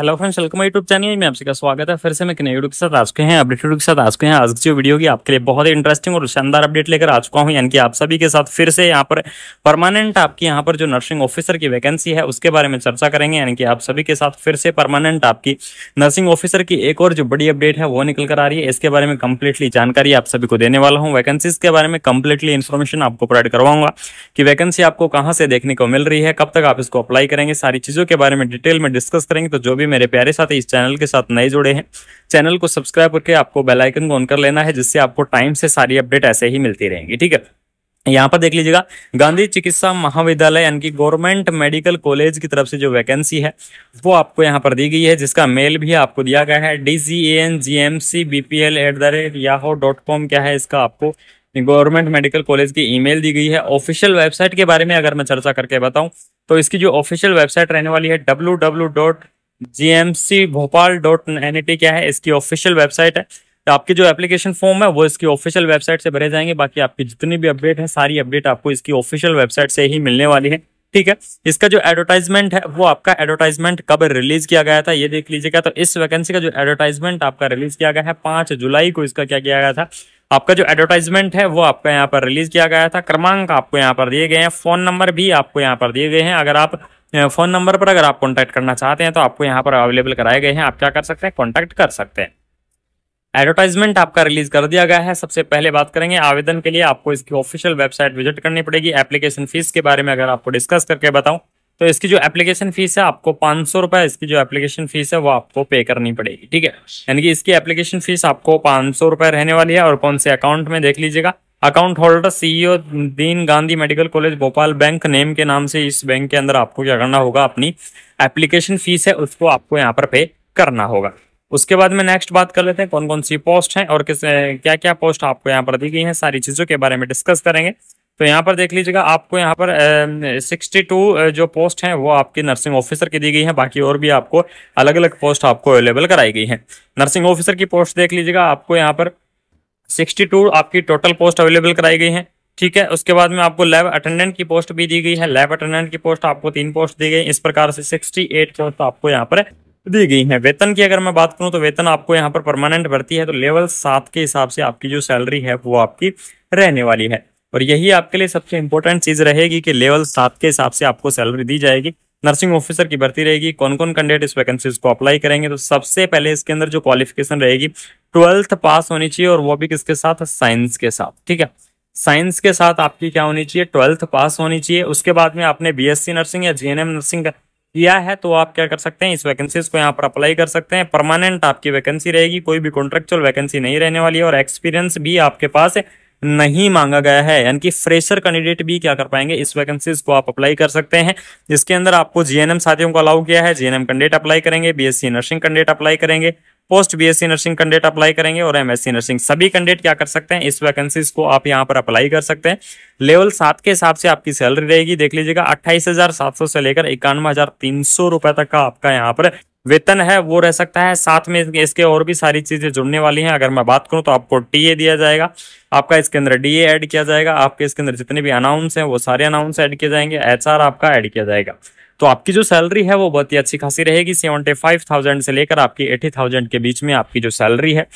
hello friends welcome YouTube channel में आप स्वागत है फिर से मैं कने यूट्यूब के साथ आ चुके हैं अपडेट के साथ आ चुके हैं आज की जो वीडियो की आपके लिए बहुत ही इंटरेस्टिंग और शानदार अपडेट लेकर आ चुका हूं यानी कि आप सभी के साथ फिर से यहां पर परमानेंट आपकी यहाँ पर जो नर्सिंग ऑफिसर की वैकेंसी है उसके बारे में चर्चा करेंगे यानी कि आप सभी के साथ फिर से परमानेंट आपकी नर्सिंग ऑफिसर की एक और जो बड़ी अपडेट है वो निकल कर आ रही है इसके बारे में कम्प्लीटली जानकारी आप सभी को देने वाला हूँ वैकेंसीज के बारे में कम्प्लीटली इन्फॉर्मेशन आपको प्रोवाइड करवाऊंगा कि वैकेंसी आपको कहाँ से देखने को मिल रही है कब तक आप इसको अप्लाई करेंगे सारी चीज़ों के बारे में डिटेल में डिस्कस करेंगे तो जो भी भी मेरे प्यारे साथ इस चैनल के साथ नए जुड़े हैं चैनल को सब्सक्राइब करके आपको बेल आइकन को ऑन कर लेना है जिससे आपको टाइम से सारी अपडेट ऐसे ही मिलती रहेंगी ठीक है यहाँ पर देख लीजिएगा गांधी चिकित्सा महाविद्यालय यानी कि गवर्नमेंट मेडिकल कॉलेज की तरफ से जो वैकेंसी है वो आपको यहाँ पर दी गई है जिसका मेल भी आपको दिया गया है D G N G M C B P L at the rate Yahoo dot com क्या है इसका आपको गवर्नमेंट मेडिकल कॉलेज की ईमेल दी गई है ऑफिशियल वेबसाइट के बारे में अगर मैं चर्चा करके बताऊं तो इसकी जो ऑफिशियल वेबसाइट रहने वाली है W W dot GMC Bhopal dot N T क्या है इसकी ऑफिशियल वेबसाइट है तो आपके जो एप्लीकेशन फॉर्म है वो इसकी ऑफिशियल वेबसाइट से भरे जाएंगे बाकी आपकी जितनी भी अपडेट है सारी अपडेट आपको इसकी ऑफिशियल वेबसाइट से ही मिलने वाली है ठीक है इसका जो एडवर्टाइजमेंट है वो आपका एडवर्टाइजमेंट कब रिलीज किया गया था ये देख लीजिएगा तो इस वैकेंसी का जो एडवर्टाइजमेंट आपका रिलीज किया गया है पांच जुलाई को इसका क्या किया गया था आपका जो एडवर्टाइजमेंट है वो आपका यहाँ पर रिलीज किया गया था क्रमांक आपको यहाँ पर दिए गए हैं फोन नंबर भी आपको यहाँ पर दिए गए हैं अगर आप फ़ोन नंबर पर अगर आप कॉन्टैक्ट करना चाहते हैं तो आपको यहाँ पर अवेलेबल कराए गए हैं आप क्या कर सकते हैं कॉन्टैक्ट कर सकते हैं एडवर्टाइजमेंट आपका रिलीज कर दिया गया है सबसे पहले बात करेंगे आवेदन के लिए आपको इसकी ऑफिशियल वेबसाइट विजिट करनी पड़ेगी एप्लीकेशन फीस के बारे में अगर आपको डिस्कस करके बताऊं तो इसकी जो एप्लीकेशन फीस है आपको पांच सौ रुपए इसकी जो एप्लीकेशन फीस है वो आपको पे करनी पड़ेगी ठीक है यानी कि इसकी एप्लीकेशन फीस आपको पांच सौ रहने वाली है और कौन से अकाउंट में देख लीजिएगा account holder CEO dean Gandhi medical college Bhopal bank name के नाम से इस बैंक के अंदर आपको क्या करना होगा अपनी एप्लीकेशन फीस है उसको आपको यहाँ पर पे करना होगा उसके बाद में नेक्स्ट बात कर लेते हैं कौन कौन सी पोस्ट है और किस क्या क्या पोस्ट आपको यहाँ पर दी गई है सारी चीज़ों के बारे में डिस्कस करेंगे तो यहाँ पर देख लीजिएगा आपको यहाँ पर सिक्सटी टू जो पोस्ट है वो आपकी नर्सिंग ऑफिसर की दी गई है बाकी और भी आपको अलग अलग पोस्ट आपको अवेलेबल कराई गई है नर्सिंग ऑफिसर की पोस्ट देख लीजिएगा आपको यहाँ पर सिक्सटी टू आपकी टोटल पोस्ट अवेलेबल कराई गई है ठीक है उसके बाद में आपको लैब अटेंडेंट की पोस्ट भी दी गई है लैब अटेंडेंट की पोस्ट आपको तीन पोस्ट दी गई इस प्रकार से सिक्सटी एट पोस्ट आपको यहाँ पर दी गई है वेतन की अगर मैं बात करूँ तो वेतन आपको यहाँ पर परमानेंट भर्ती है तो लेवल सात के हिसाब से आपकी जो सैलरी है वो आपकी रहने वाली है और यही आपके लिए सबसे इंपॉर्टेंट चीज रहेगी कि लेवल सात के हिसाब से आपको सैलरी दी जाएगी नर्सिंग ऑफिसर की भर्ती रहेगी कौन कौन कैंडिडेट इस वैकेंसीज को अप्लाई करेंगे तो सबसे पहले इसके अंदर जो क्वालिफिकेशन रहेगी ट्वेल्थ पास होनी चाहिए और वो भी किसके साथ साइंस के साथ ठीक है साइंस के साथ आपकी क्या होनी चाहिए ट्वेल्थ पास होनी चाहिए उसके बाद में आपने बीएससी नर्सिंग या जीएनएम नर्सिंग किया है तो आप क्या कर सकते हैं इस वैकेंसीज को यहाँ पर अप्लाई कर सकते हैं परमानेंट आपकी वैकेंसी रहेगी कोई भी कॉन्ट्रेक्चुअल वैकेंसी नहीं रहने वाली है और एक्सपीरियंस भी आपके पास है नहीं मांगा गया है यानी कि फ्रेशर कैंडिडेट भी क्या कर पाएंगे इस वैकेंसीज को आप अप्लाई कर सकते हैं जिसके अंदर आपको जीएनएम साथियों को अलाउ किया है जीएनएम कैंडिडेट अप्लाई करेंगे बीएससी नर्सिंग कैंडिडेट अप्लाई करेंगे post BSc nursing candidate apply करेंगे और एमएससी नर्सिंग सभी कैंडिडेट क्या कर सकते हैं इस वैकेंसीज को आप यहाँ पर अप्लाई कर सकते हैं लेवल सात के हिसाब से आपकी सैलरी रहेगी देख लीजिएगा अट्ठाईस हजार सात सौ से लेकर इक्यानवे हजार तीन सौ रुपए तक का आपका यहाँ पर वेतन है वो रह सकता है साथ में इसके और भी सारी चीज़ें जुड़ने वाली हैं अगर मैं बात करूं तो आपको टीए दिया जाएगा आपका इसके अंदर डीए ऐड किया जाएगा आपके इसके अंदर जितने भी अनाउंस हैं वो सारे अनाउंस ऐड किए जाएंगे एचआर आपका ऐड किया जाएगा तो आपकी जो सैलरी है वो बहुत ही अच्छी खासी रहेगी सेवेंटी फाइव थाउजेंड से लेकर आपकी एटी थाउजेंड के बीच में आपकी जो सैलरी है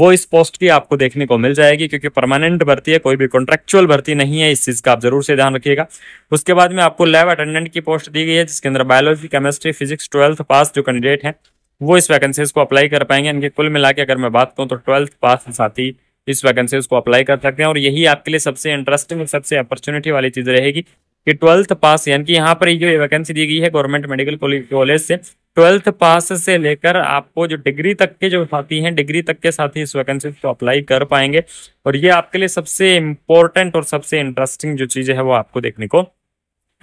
वो इस पोस्ट की आपको देखने को मिल जाएगी क्योंकि परमानेंट भर्ती है कोई भी कॉन्ट्रेक्चुअल भर्ती नहीं है इस चीज़ का आप जरूर से ध्यान रखिएगा उसके बाद में आपको लैब अटेंडेंट की पोस्ट दी गई है जिसके अंदर biology chemistry physics twelfth pass जो कैंडिडेट है वो इस वैकेंसीज को अप्लाई कर पाएंगे इनके कुल मिला के अगर मैं बात करूँ तो ट्वेल्थ पास साथी इस वैकेंसीज को अप्लाई कर सकते हैं और यही आपके लिए सबसे इंटरेस्टिंग सबसे अपॉर्चुनिटी वाली चीज़ रहेगी कि ट्वेल्थ पास यानी कि यहाँ पर जो वैकेंसी दी गई है गवर्नमेंट मेडिकल कॉलेज से ट्वेल्थ पास से लेकर आपको जो डिग्री तक के जो साथी हैं डिग्री तक के साथी इस वैकेंसी को अप्लाई कर पाएंगे और ये आपके लिए सबसे इम्पोर्टेंट और सबसे इंटरेस्टिंग जो चीज़ है वो आपको देखने को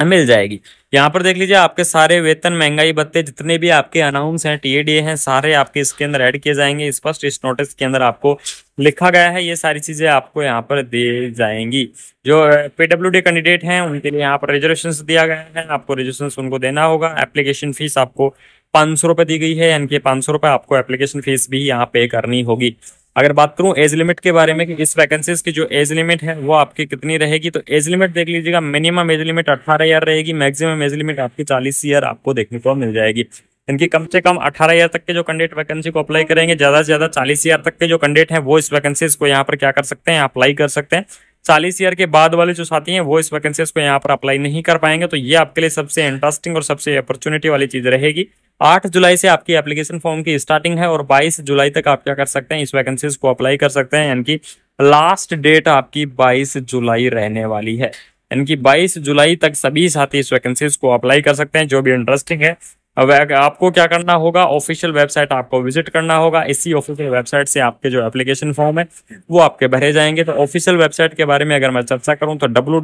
मिल जाएगी यहाँ पर देख लीजिए आपके सारे वेतन महंगाई भत्ते जितने भी आपके अनाउंस हैं टीएडीए हैं सारे आपके इसके अंदर ऐड किए जाएंगे स्पष्ट इस, इस नोटिस के अंदर आपको लिखा गया है ये सारी चीजें आपको यहाँ पर दी जाएंगी जो पीडब्ल्यू कैंडिडेट हैं उनके लिए यहाँ पर रिजर्वेशन दिया गया है आपको रिजर्वेशन उनको देना होगा एप्लीकेशन फीस आपको पाँच सौ दी गई है यानी कि पाँच सौ रुपये आपको एप्लीकेशन फीस भी यहाँ पे करनी होगी अगर बात करूं एज लिमिट के बारे में कि इस वैकेंसीज की जो एज लिमिट है वो आपकी कितनी रहेगी तो एज लिमिट देख लीजिएगा मिनिमम एज लिमिट अठारह ईयर रहेगी मैक्सिमम एज लिमिट आपकी चालीस ईयर आपको देखने को मिल जाएगी इनकी कम से कम अठारह ईयर तक के जो कैंडिडेट वैकेंसी को अप्लाई करेंगे ज्यादा से ज्यादा चालीस ईयर तक के जो कैंडिडेट हैं वो इस वैकेंसीज को यहाँ पर क्या कर सकते हैं अप्लाई कर सकते हैं चालीस ईयर के बाद वाले जो साथी हैं वो इस वैकेंसीज को यहाँ पर अप्लाई नहीं कर पाएंगे तो ये आपके लिए सबसे इंटरेस्टिंग और सबसे अपॉर्चुनिटी वाली चीज रहेगी आठ जुलाई से आपकी एप्लीकेशन फॉर्म की स्टार्टिंग है और बाईस जुलाई तक आप क्या कर सकते हैं इस वैकेंसीज को अप्लाई कर सकते हैं यानी कि लास्ट डेट आपकी बाईस जुलाई रहने वाली है यानी कि 22 जुलाई तक सभी साथी इस वैकेंसीज को अप्लाई कर सकते हैं जो भी इंटरेस्टिंग है अब आपको क्या करना होगा ऑफिशियल वेबसाइट आपको विजिट करना होगा इसी ऑफिशियल वेबसाइट से आपके जो एप्लीकेशन फॉर्म है वो आपके भरे जाएंगे तो ऑफिशियल वेबसाइट के बारे में अगर मैं चर्चा करूं तो डब्ल्यू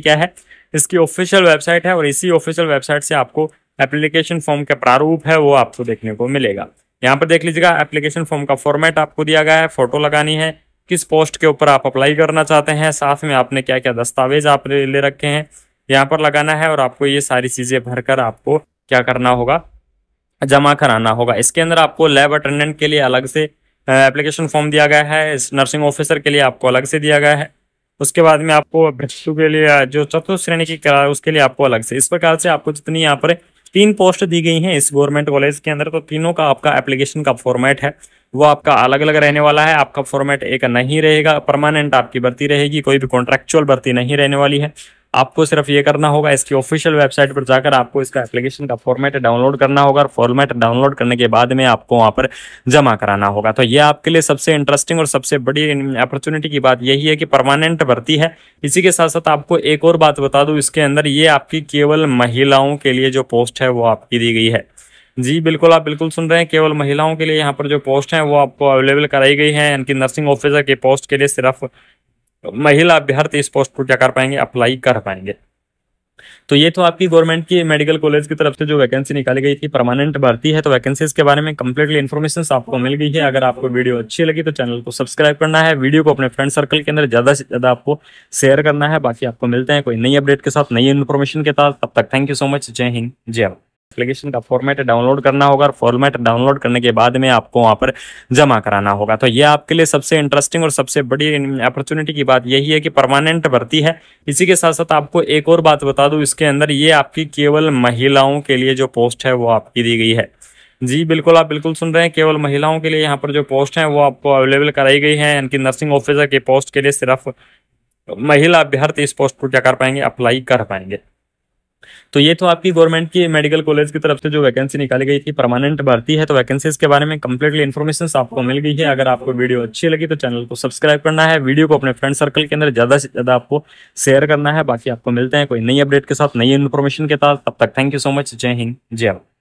क्या है इसकी ऑफिशियल वेबसाइट है और इसी ऑफिशियल वेबसाइट से आपको एप्लीकेशन फॉर्म का प्रारूप है वो आपको देखने को मिलेगा यहाँ पर देख लीजिएगा एप्लीकेशन फॉर्म का फॉर्मेट आपको दिया गया है फोटो लगानी है किस पोस्ट के ऊपर आप अप्लाई करना चाहते हैं साथ में आपने क्या क्या दस्तावेज आप ले रखे हैं यहाँ पर लगाना है और आपको ये सारी चीज़ें भरकर आपको क्या करना होगा जमा कराना होगा इसके अंदर आपको लैब अटेंडेंट के लिए अलग से एप्लीकेशन फॉर्म दिया गया है नर्सिंग ऑफिसर के लिए आपको अलग से दिया गया है उसके बाद में आपको भिक्षु के लिए जो चतुर्थ श्रेणी की करा उसके लिए आपको अलग से इस प्रकार से आपको जितनी यहाँ पर तीन पोस्ट दी गई हैं इस गवर्नमेंट कॉलेज के अंदर तो तीनों का आपका एप्लीकेशन का फॉर्मेट है वो आपका अलग अलग रहने वाला है आपका फॉर्मेट एक नहीं रहेगा परमानेंट आपकी भर्ती रहेगी कोई भी कॉन्ट्रेक्चुअल भर्ती नहीं रहने वाली है आपको सिर्फ ये करना होगा इसकी ऑफिशियल वेबसाइट पर जाकर आपको इसका एप्लीकेशन का फॉर्मेट डाउनलोड करना होगा और फॉर्मेट डाउनलोड करने के बाद में आपको वहां पर जमा कराना होगा तो ये आपके लिए सबसे इंटरेस्टिंग और सबसे बड़ी अपॉर्चुनिटी की बात यही है कि परमानेंट भर्ती है इसी के साथ साथ आपको एक और बात बता दू इसके अंदर ये आपकी केवल महिलाओं के लिए जो पोस्ट है वो आपकी दी गई है जी बिल्कुल आप बिल्कुल सुन रहे हैं केवल महिलाओं के लिए यहाँ पर जो पोस्ट है वो आपको अवेलेबल कराई गई है इनकी नर्सिंग ऑफिसर के पोस्ट के लिए सिर्फ तो महिला अभ्यर्थी इस पोस्ट को क्या कर पाएंगे अप्लाई कर पाएंगे तो ये तो आपकी गवर्नमेंट की मेडिकल कॉलेज की तरफ से जो वैकेंसी निकाली गई थी परमानेंट भर्ती है तो वैकेंसीज के बारे में कंप्लीटली इन्फॉर्मेशन आपको मिल गई है अगर आपको वीडियो अच्छी लगी तो चैनल को सब्सक्राइब करना है वीडियो को अपने फ्रेंड सर्कल के अंदर ज्यादा से ज्यादा आपको शेयर करना है बाकी आपको मिलते हैं कोई नई अपडेट के साथ नई इन्फॉर्मेशन के साथ तब तक थैंक यू सो मच जय हिंद जय भारत एप्लीकेशन का फॉर्मेट डाउनलोड करना होगा और फॉर्मेट डाउनलोड करने के बाद में आपको वहाँ पर जमा कराना होगा तो ये आपके लिए सबसे इंटरेस्टिंग और सबसे बड़ी अपॉर्चुनिटी की बात यही है कि परमानेंट भर्ती है इसी के साथ साथ आपको एक और बात बता दूँ इसके अंदर ये आपकी केवल महिलाओं के लिए जो पोस्ट है वो आपकी दी गई है जी बिल्कुल आप बिल्कुल सुन रहे हैं केवल महिलाओं के लिए यहाँ पर जो पोस्ट है वो आपको अवेलेबल कराई गई है इनकी नर्सिंग ऑफिसर के पोस्ट के लिए सिर्फ महिला अभ्यर्थी इस पोस्ट को क्या कर पाएंगे अप्लाई कर पाएंगे तो ये तो आपकी गवर्नमेंट की मेडिकल कॉलेज की तरफ से जो वैकेंसी निकाली गई थी परमानेंट भर्ती है तो वैकेंसीज के बारे में कंप्लीटली इन्फॉर्मेशन आपको मिल गई है अगर आपको वीडियो अच्छी लगी तो चैनल को सब्सक्राइब करना है वीडियो को अपने फ्रेंड सर्कल के अंदर ज़्यादा से ज़्यादा आपको शेयर करना है बाकी आपको मिलते हैं कोई नई अपडेट के साथ नई इन्फॉर्मेशन के साथ तब तक थैंक यू सो मच जय हिंद जय भारत